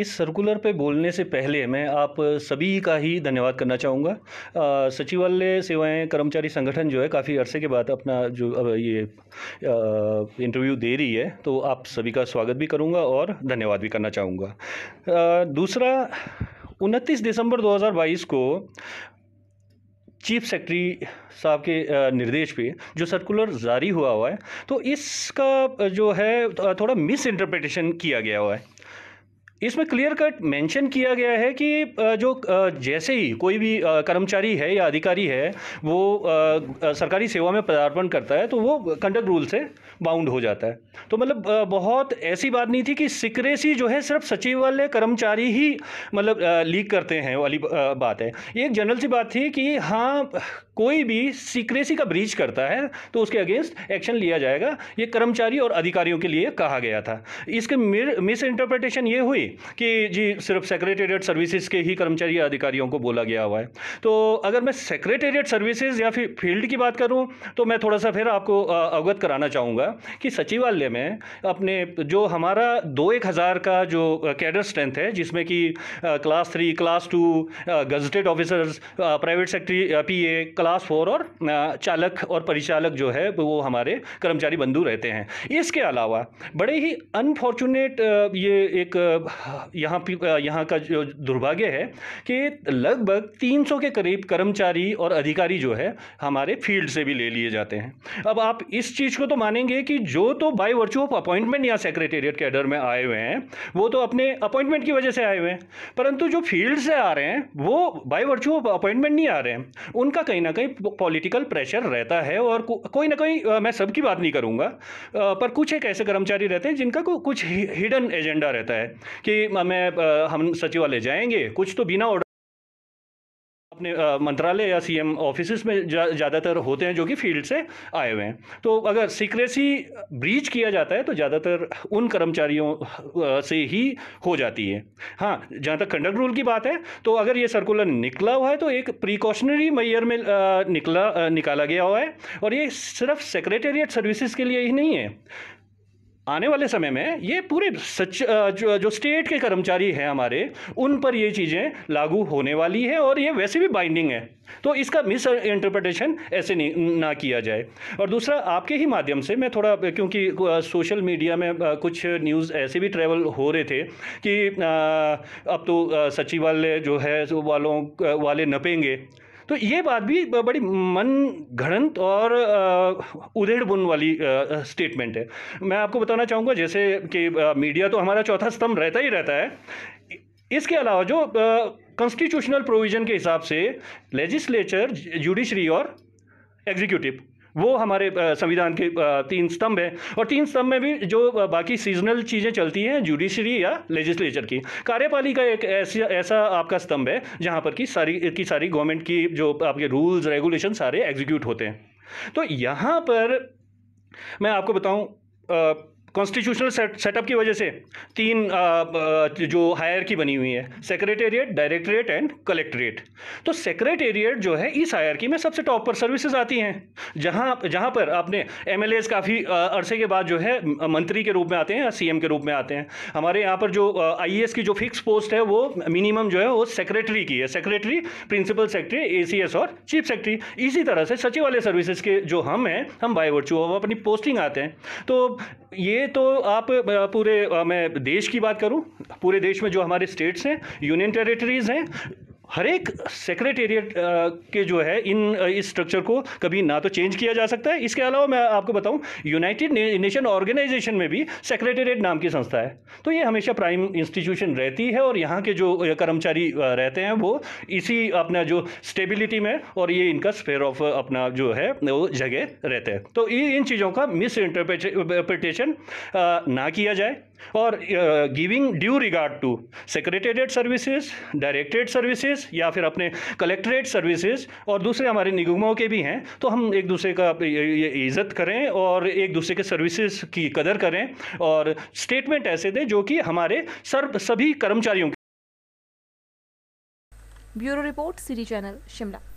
इस सर्कुलर पे बोलने से पहले मैं आप सभी का ही धन्यवाद करना चाहूँगा सचिवालय सेवाएं कर्मचारी संगठन जो है काफ़ी अरसे के बाद अपना जो ये इंटरव्यू दे रही है तो आप सभी का स्वागत भी करूँगा और धन्यवाद भी करना चाहूँगा दूसरा उनतीस दिसंबर 2022 को चीफ सेक्रेटरी साहब के निर्देश पे जो सर्कुलर जारी हुआ हुआ है तो इसका जो है थोड़ा मिस इंटरप्रिटेशन किया गया हुआ है इसमें क्लियर कट मेंशन किया गया है कि जो जैसे ही कोई भी कर्मचारी है या अधिकारी है वो सरकारी सेवा में पदार्पण करता है तो वो कंडक्ट रूल से बाउंड हो जाता है तो मतलब बहुत ऐसी बात नहीं थी कि सिक्रेसी जो है सिर्फ सचिवालय कर्मचारी ही मतलब लीक करते हैं वाली बात है ये एक जनरल सी बात थी कि हाँ कोई भी सिक्रेसी का ब्रीच करता है तो उसके अगेंस्ट एक्शन लिया जाएगा ये कर्मचारी और अधिकारियों के लिए कहा गया था इसके मिस इंटरप्रटेशन ये हुई कि जी सिर्फ सेक्रेटेरिएट सर्विसेज के ही कर्मचारी अधिकारियों को बोला गया हुआ है तो अगर मैं सेक्रेटेरिएट सर्विसेज या फिर फील्ड की बात करूं तो मैं थोड़ा सा फिर आपको अवगत कराना चाहूँगा कि सचिवालय में अपने जो हमारा दो एक हज़ार का जो कैडर स्ट्रेंथ है जिसमें कि class three class two gazetted officers private secretary a class four और चालक और परिचालक जो है वो हमारे कर्मचारी बंधु रहते हैं इसके अलावा बड़े ही अनफॉर्चुनेट ये एक यहाँ यहाँ का जो दुर्भाग्य है कि लगभग 300 के करीब कर्मचारी और अधिकारी जो है हमारे फील्ड से भी ले लिए जाते हैं अब आप इस चीज़ को तो मानेंगे कि जो तो बाय वर्चू ऑफ अपॉइंटमेंट यहाँ सेक्रेटेरिएट के अडर में आए हुए हैं वो तो अपने अपॉइंटमेंट की वजह से आए हुए हैं परंतु जो फील्ड से आ रहे हैं वो बाय वर्चू ऑफ अपॉइंटमेंट नहीं आ रहे हैं उनका कहीं ना कहीं पॉलिटिकल प्रेशर रहता है और को, कोई ना कोई मैं सबकी बात नहीं करूँगा पर कुछ एक ऐसे कर्मचारी रहते हैं जिनका कुछ हिडन एजेंडा रहता है कि मैं हम सचिवालय जाएंगे कुछ तो बिना ऑर्डर अपने मंत्रालय या सीएम ऑफिस में ज़्यादातर जा, होते हैं जो कि फील्ड से आए हुए हैं तो अगर सीक्रेसी ब्रीच किया जाता है तो ज़्यादातर उन कर्मचारियों से ही हो जाती है हाँ जहाँ तक कंडक्ट रूल की बात है तो अगर ये सर्कुलर निकला हुआ है तो एक प्रिकॉशनरी मैयर में निकला निकाला गया हुआ है और ये सिर्फ सेक्रेटेरिएट सर्विसेज के लिए ही नहीं है आने वाले समय में ये पूरे सच जो, जो स्टेट के कर्मचारी हैं हमारे उन पर ये चीज़ें लागू होने वाली है और ये वैसे भी बाइंडिंग है तो इसका मिस इंटरप्रटेशन ऐसे नहीं ना किया जाए और दूसरा आपके ही माध्यम से मैं थोड़ा क्योंकि सोशल मीडिया में कुछ न्यूज़ ऐसे भी ट्रेवल हो रहे थे कि अब तो सचिवालय जो है वालों वाले नपेंगे तो ये बात भी बड़ी मन घड़ंत और उधेड़ बुन वाली स्टेटमेंट है मैं आपको बताना चाहूँगा जैसे कि मीडिया तो हमारा चौथा स्तंभ रहता ही रहता है इसके अलावा जो कॉन्स्टिट्यूशनल प्रोविज़न के हिसाब से लेजिस्लेचर जुडिशरी और एग्जीक्यूटिव वो हमारे संविधान के तीन स्तंभ हैं और तीन स्तंभ में भी जो बाकी सीजनल चीज़ें चलती हैं जुडिशरी या लेजिस्लेचर की कार्यपालिका एक ऐसा ऐसा आपका स्तंभ है जहाँ पर कि सारी की सारी गवर्नमेंट की जो आपके रूल्स रेगुलेशन सारे एग्जीक्यूट होते हैं तो यहाँ पर मैं आपको बताऊँ कॉन्स्टिट्यूशनल सेटअप की वजह से तीन आ, हायर की बनी हुई है सेक्रेटेरिएट डायरेक्टरेट एंड कलेक्ट्रेट तो सेक्रेटेरिएट जो है इस हायरकी में सबसे टॉप पर सर्विसेज आती हैं जहां जहां पर आपने एम काफ़ी अरसे के बाद जो है मंत्री के रूप में आते हैं या सी के रूप में आते हैं हमारे यहाँ पर जो आई की जो फिक्स पोस्ट है वो मिनिमम जो है वो सेक्रेटरी की है सेक्रेटरी प्रिंसिपल सेक्रेटरी ए और चीफ सेक्रेटरी इसी तरह से सचिवालय सर्विसेज के जो हम हैं हम बाई वर्चू अपनी पोस्टिंग आते हैं तो ये तो आप पूरे मैं देश की बात करूं पूरे देश में जो हमारे स्टेट्स हैं यूनियन टेरिटरीज़ हैं हर एक सेक्रेटेरिएट के जो है इन इस स्ट्रक्चर को कभी ना तो चेंज किया जा सकता है इसके अलावा मैं आपको बताऊं यूनाइटेड नेशन ऑर्गेनाइजेशन में भी सेक्रेटेरिएट नाम की संस्था है तो ये हमेशा प्राइम इंस्टीट्यूशन रहती है और यहाँ के जो कर्मचारी रहते हैं वो इसी अपना जो स्टेबिलिटी में और ये इनका स्पेयर ऑफ अपना जो है वो जगह रहते हैं तो इन चीज़ों का मिस इंटरप्रिटेशन ना किया जाए और giving due regard to secretariat services directed services services या फिर अपने कलेक्ट्रेट सर्विसेज और दूसरे हमारे निगमों के भी हैं तो हम एक दूसरे का इज़्ज़त करें और एक दूसरे के सर्विसेज की कदर करें और स्टेटमेंट ऐसे दें जो कि हमारे सर्व सभी कर्मचारियों के bureau report city channel Shimla